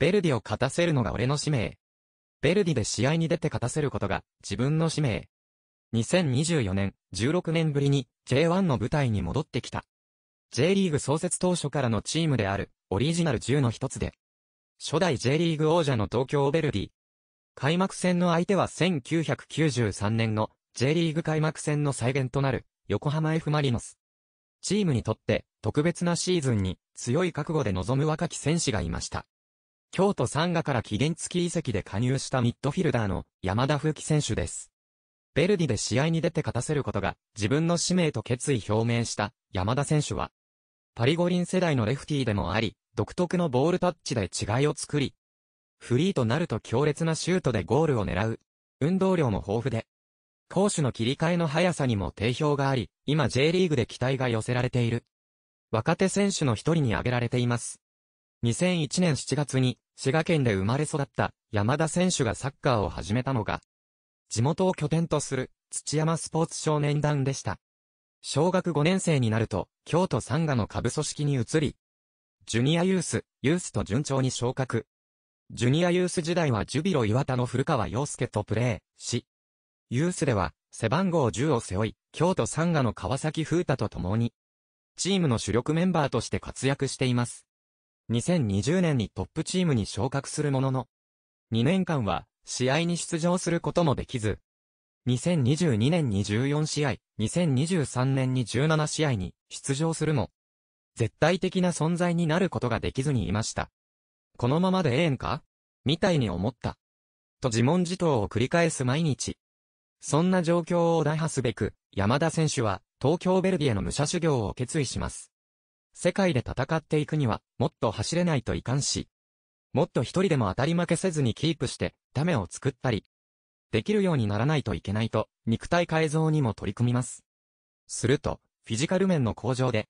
ベルディを勝たせるのが俺の使命。ベルディで試合に出て勝たせることが自分の使命。2024年、16年ぶりに J1 の舞台に戻ってきた。J リーグ創設当初からのチームである、オリジナル10の一つで。初代 J リーグ王者の東京ベルディ。開幕戦の相手は1993年の J リーグ開幕戦の再現となる、横浜 F マリノス。チームにとって、特別なシーズンに、強い覚悟で臨む若き選手がいました。京都サンガから期限付き移籍で加入したミッドフィルダーの山田風紀選手です。ベルディで試合に出て勝たせることが自分の使命と決意表明した山田選手は、パリ五輪世代のレフティーでもあり、独特のボールタッチで違いを作り、フリーとなると強烈なシュートでゴールを狙う、運動量も豊富で、攻守の切り替えの速さにも定評があり、今 J リーグで期待が寄せられている。若手選手の一人に挙げられています。2001年7月に、滋賀県で生まれ育った山田選手がサッカーを始めたのが、地元を拠点とする土山スポーツ少年団でした。小学5年生になると、京都サンガの下部組織に移り、ジュニアユース、ユースと順調に昇格。ジュニアユース時代はジュビロ岩田の古川洋介とプレーし、ユースでは背番号10を背負い、京都サンガの川崎風太と共に、チームの主力メンバーとして活躍しています。2020年にトップチームに昇格するものの、2年間は試合に出場することもできず、2022年に14試合、2023年に17試合に出場するも、絶対的な存在になることができずにいました。このままでええんかみたいに思った。と自問自答を繰り返す毎日。そんな状況を打破すべく、山田選手は、東京ベルディへの武者修行を決意します。世界で戦っていくには、もっと走れないといかんし、もっと一人でも当たり負けせずにキープして、ダメを作ったり、できるようにならないといけないと、肉体改造にも取り組みます。すると、フィジカル面の向上で、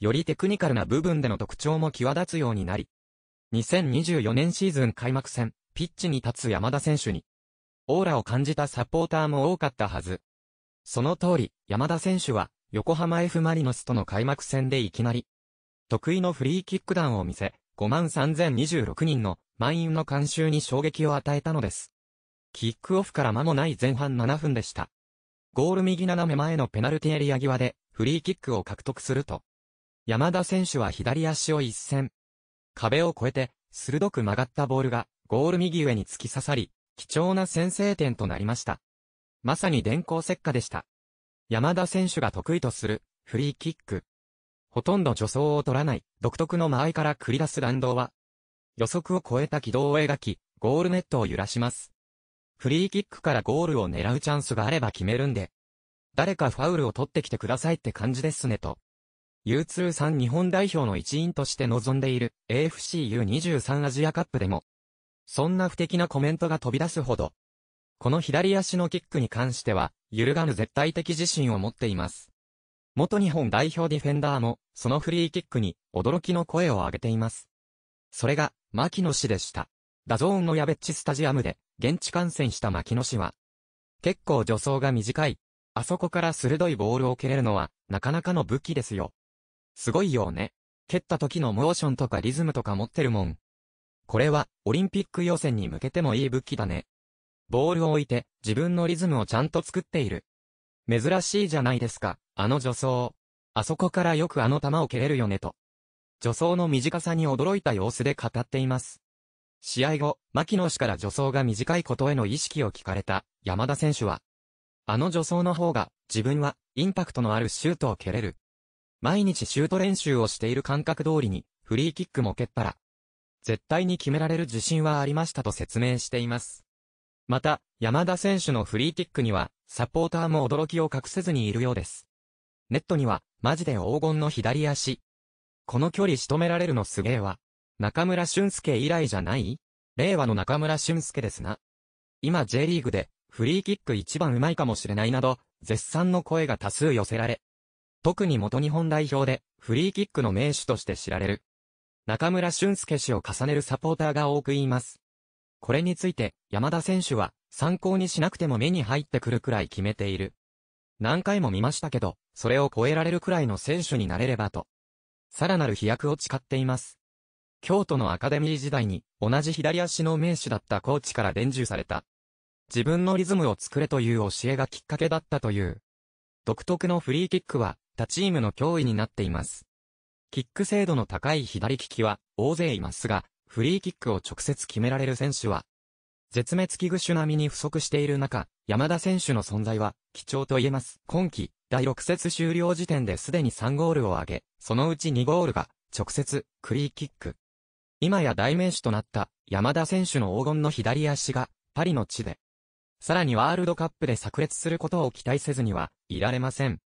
よりテクニカルな部分での特徴も際立つようになり、2024年シーズン開幕戦、ピッチに立つ山田選手に、オーラを感じたサポーターも多かったはず。その通り、山田選手は、横浜 F・ マリノスとの開幕戦でいきなり、得意のフリーキック弾を見せ、53,026人の満員の観衆に衝撃を与えたのです。キックオフから間もない前半7分でした。ゴール右斜め前のペナルティエリア際でフリーキックを獲得すると、山田選手は左足を一閃。壁を越えて、鋭く曲がったボールが、ゴール右上に突き刺さり、貴重な先制点となりました。まさに電光石火でした。山田選手が得意とする、フリーキック。ほとんど助走を取らない、独特の間合いから繰り出す弾道は、予測を超えた軌道を描き、ゴールネットを揺らします。フリーキックからゴールを狙うチャンスがあれば決めるんで、誰かファウルを取ってきてくださいって感じですねと。U23 日本代表の一員として臨んでいる AFCU23 アジアカップでも、そんな不敵なコメントが飛び出すほど、この左足のキックに関しては、揺るがぬ絶対的自信を持っています。元日本代表ディフェンダーも、そのフリーキックに、驚きの声を上げています。それが、牧野氏でした。ダゾーンのヤベッチスタジアムで、現地観戦した牧野氏は、結構助走が短い。あそこから鋭いボールを蹴れるのは、なかなかの武器ですよ。すごいよね。蹴った時のモーションとかリズムとか持ってるもん。これは、オリンピック予選に向けてもいい武器だね。ボールを置いて、自分のリズムをちゃんと作っている。珍しいじゃないですか、あの助走。あそこからよくあの球を蹴れるよねと。助走の短さに驚いた様子で語っています。試合後、牧野氏から助走が短いことへの意識を聞かれた山田選手は、あの助走の方が自分はインパクトのあるシュートを蹴れる。毎日シュート練習をしている感覚通りにフリーキックも蹴ったら、絶対に決められる自信はありましたと説明しています。また、山田選手のフリーキックには、サポーターも驚きを隠せずにいるようです。ネットには、マジで黄金の左足。この距離仕留められるのすげえわ。中村俊介以来じゃない令和の中村俊介ですな。今 J リーグで、フリーキック一番うまいかもしれないなど、絶賛の声が多数寄せられ、特に元日本代表で、フリーキックの名手として知られる。中村俊介氏を重ねるサポーターが多くいます。これについて、山田選手は、参考にしなくても目に入ってくるくらい決めている。何回も見ましたけど、それを超えられるくらいの選手になれればと。さらなる飛躍を誓っています。京都のアカデミー時代に、同じ左足の名手だったコーチから伝授された。自分のリズムを作れという教えがきっかけだったという。独特のフリーキックは、他チームの脅威になっています。キック精度の高い左利きは、大勢いますが、フリーキックを直接決められる選手は、絶滅危惧種並みに不足している中、山田選手の存在は貴重と言えます。今季、第6節終了時点ですでに3ゴールを挙げ、そのうち2ゴールが、直接、フリーキック。今や代名詞となった山田選手の黄金の左足が、パリの地で。さらにワールドカップで炸裂することを期待せずにはいられません。